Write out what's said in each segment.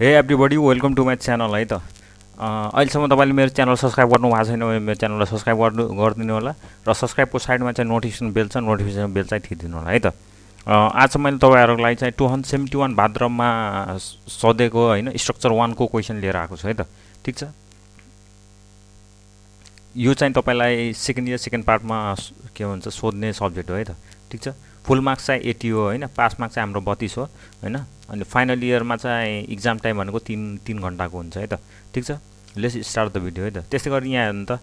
हे everybody welcome to my channel है त अहिलेसम्म तपाईँले मेरो च्यानल सब्सक्राइब गर्नु भएको छैन भने मेरो च्यानललाई सब्सक्राइब गर्नु गरिदिनु होला र सब्सक्राइबको साइडमा चाहिँ नोटिफिकेसन बेल छ नोटिफिकेसन बेल चाहिँ थिइदिनु होला है त आज मैले तपाईँहरूको चाहिँ टु हन्ड्रेड सेभेन्टी वान भाद्रममा सोधेको होइन स्ट्रक्चर वानको क्वेसन लिएर आएको छु है त ठिक छ यो चाहिँ तपाईँलाई सेकेन्ड इयर सेकेन्ड पार्टमा के भन्छ सोध्ने सब्जेक्ट हो है त ठिक छ फुल मार्क्स चाहिँ एटी हो होइन पास मार्क्स चाहिँ हाम्रो बत्तिस हो होइन अनि फाइनल इयरमा चाहिँ इक्जाम टाइम भनेको तिन तिन घन्टाको हुन्छ है त ठिक छ लेस स्टार्ट द भिडियो है त त्यस्तै गरी यहाँ हेर्नु त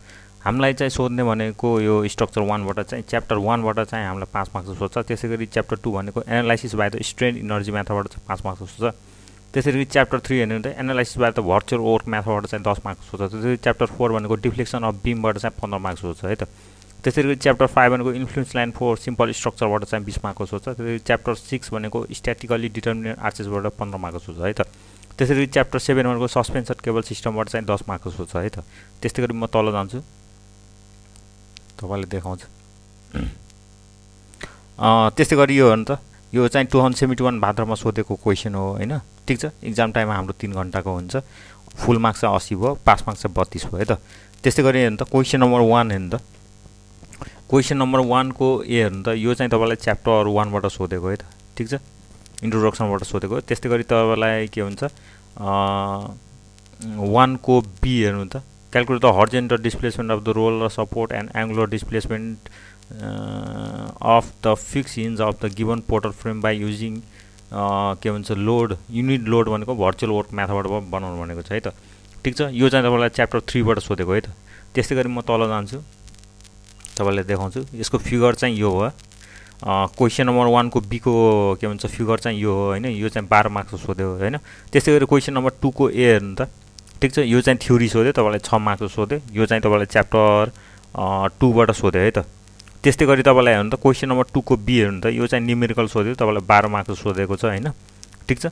हामीलाई चाहिँ सोध्ने भनेको यो स्ट्रक्चर वानबाट चाहिँ च्याप्टर वानबाट चाहिँ हामीलाई पाँच मार्क्स सोध्छ त्यसै गरी च्याप्टर टू भनेको analysis by the strain energy म्याथबाट चाहिँ पाँच मार्क्स सोध्छ त्यसै गरी च्याप्टर थ्री हेर्नु त analysis by the virtual work म्याथबाट चाहिँ दस मार्क्स सोध्छ त्यसरी च्याप्टर फोर भनेको डिफ्लेक्सन अफ बिमबाट चाहिँ पन्ध्र मार्क्स सोध्छ है त त्यसरी गरी च्याप्टर फाइभ भनेको इन्फ्लुएन्स लाइन फोर सिम्पल स्ट्रक्चरबाट चाहिँ बिस मार्क्स सोध्छ त्यसरी च्याप्टर सिक्स भनेको स्ट्याटिकली डिटर्मिनेन्ट आर्चेसबाट पन्ध्र मार्क्स सोध्छ है त त्यसरी गरी च्याप्टर सेभेन भनेको सस्पेन्सन केबल सिस्टमबाट चाहिँ दस मार्क्स सोध्छ है त त्यस्तै गरी म तल जान्छु तपाईँले देखाउँछु त्यस्तै गरी यो हो नि त यो चाहिँ टु हन्ड्रेड सेभेन्टी वान भाद्रमा सोधेको क्वेसन हो होइन ठिक छ इक्जाम टाइममा हाम्रो तिन घन्टाको हुन्छ फुल मार्क्स चाहिँ असी भयो पास मार्क्स चाहिँ बत्तिस भयो है त त्यस्तै गरी हेर्नु त क्वेसन नम्बर वान हेर्नु त क्वेसन नम्बर वानको ए हेर्नु त यो चाहिँ तपाईँलाई च्याप्टर वानबाट सोधेको है त ठिक छ इन्ट्रोडक्सनबाट सोधेको त्यस्तै गरी तपाईँलाई के हुन्छ वानको बी हेर्नु त calculate the horizontal displacement of the roller support and angular displacement of the fix hinge of the given portal frame by using के भन्छ लोड युनिट लोड भनेको भर्चुअल वर्क म्याथबाट बनाउनु भनेको छ है त ठिक छ यो चाहिँ तपाईँलाई च्याप्टर थ्रीबाट सोधेको है त त्यस्तै गरी म तल जान्छु तपाईँलाई देखाउँछु यसको फिगर चाहिँ यो हो क्वेसन नम्बर वानको बीको के भन्छ फिगर चाहिँ यो हो होइन यो चाहिँ बाह्र मार्क्स सोध्यो होइन त्यस्तै गरी क्वेसन नम्बर टूको ए हेर्नु त ठिक छ यो चाहिँ थ्योरी सोध्यो तपाईँलाई छ मार्क्स सोध्यो यो चाहिँ तपाईँलाई च्याप्टर टूबाट सोध्यो है त त्यस्तै गरी तपाईँलाई हेर्नु त क्वेसन नम्बर टूको बी हेर्नु त यो चाहिँ न्युमेरिकल सोध्यो तपाईँलाई बाह्र मार्क्स सोधेको छ होइन ठिक छ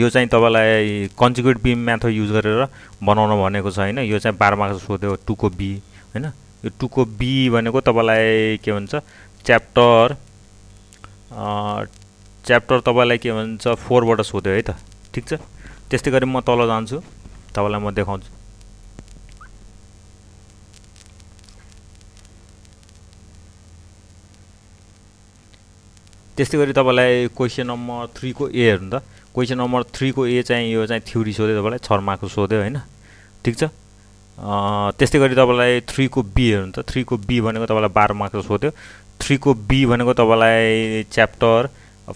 यो चाहिँ तपाईँलाई कन्जिक्युट बिम म्याथड युज गरेर बनाउन भनेको छ होइन यो चाहिँ बाह्र मार्क्स सोध्यो टूको बी होइन यो टुको बी भनेको तपाईँलाई के भन्छ च्याप्टर च्याप्टर तपाईँलाई के भन्छ फोरबाट सोध्यो है त ठिक छ त्यस्तै गरी म तल जान्छु तपाईँलाई म देखाउँछु त्यस्तै गरी तपाईँलाई क्वेसन नम्बर थ्रीको ए हेर्नु त क्वेसन नम्बर थ्रीको ए चाहिँ यो चाहिँ थ्योरी सोध्यो तपाईँलाई छर्माको सोध्यो होइन ठिक छ त्यस्तै गरी तपाईँलाई थ्रीको बी हेर्नु त थ्रीको बी भनेको तपाईँलाई बाह्र मार्क्स सोध्यो थ्रीको बी भनेको तपाईँलाई च्याप्टर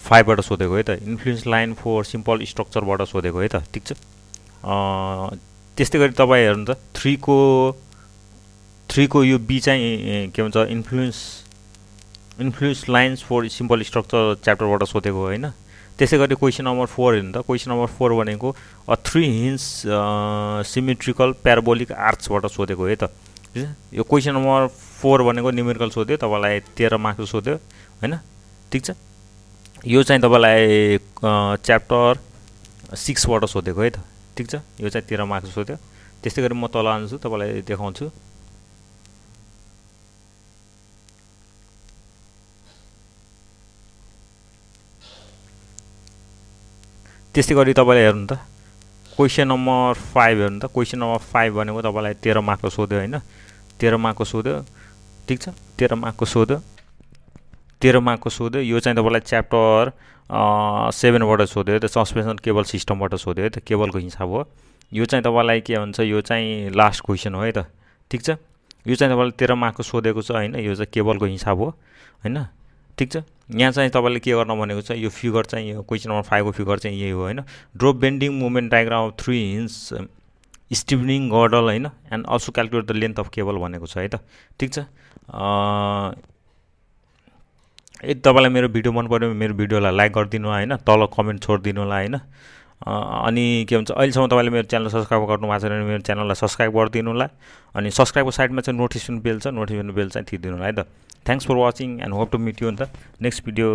फाइभबाट सोधेको है त इन्फ्लुएन्स लाइन फोर सिम्पल स्ट्रक्चरबाट सोधेको है त ठिक छ त्यस्तै गरी तपाईँ हेर्नु त थ्रीको थ्रीको यो बी चाहिँ के भन्छ influence influence lines four simple structure च्याप्टरबाट सोधेको होइन त्यसै गरी क्वेसन नम्बर फोर हेर्नु त क्वेसन नम्बर फोर भनेको अ थ्री हिन्स सिमेट्रिकल प्याराबोलिक आर्ट्सबाट सोधेको है त यो क्वेसन नम्बर फोर भनेको न्युमेरिकल सोध्यो तपाईँलाई तेह्र मार्क्स सोध्यो होइन ठिक छ यो चाहिँ तपाईँलाई च्याप्टर सिक्सबाट सोधेको है त ठिक छ यो चाहिँ तेह्र मार्क्स सोध्यो त्यस्तै गरी म तल आउँछु तपाईँलाई देखाउँछु त्यस्तै गरी तपाईँले हेर्नु त क्वेसन नम्बर फाइभ हेर्नु त क्वेसन नम्बर फाइभ भनेको तपाईँलाई तेह्र मार्कको सोध्यो होइन तेह्र मार्कको सोध्यो ठिक छ तेह्र मार्कको सोध्यो तेह्र मार्कको सोध्यो यो चाहिँ तपाईँलाई च्याप्टर सेभेनबाट सोध्यो त सस्पेन्सन केबल सिस्टमबाट सोध्यो है त केबलको हिसाब हो यो चाहिँ तपाईँलाई के भन्छ यो चाहिँ लास्ट क्वेसन हो है त ठिक छ यो चाहिँ तपाईँलाई तेह्र मार्कको सोधेको छ होइन यो चाहिँ केबलको हिसाब हो होइन ठिक छ यहाँ चाहिँ तपाईँले के गर्न भनेको छ यो फिगर चाहिँ यो क्वेसन नम्बर फाइभको फिगर चाहिँ यही हो होइन draw bending movement diagram of three hinged stiffening girder होइन and also calculate the length of cable भनेको छ है त ठिक छ यदि तपाईँलाई मेरो भिडियो मन पऱ्यो भने मेरो भिडियोलाई लाइक गरिदिनु होला होइन तल कमेन्ट छोडिदिनु होला होइन अनि के भन्छ अहिलेसम्म तपाईँले मेरो च्यानल सब्सक्राइब गर्नु भएको छैन भने मेरो च्यानललाई सब्सक्राइब गरिदिनु होला अनि सब्सक्राइबको साइडमा चाहिँ नोटिफिकेसन बेल छ नोटिफिकेसन बेल चाहिँ थिइदिनु होला है त thanks for watching and hope to meet you in the next video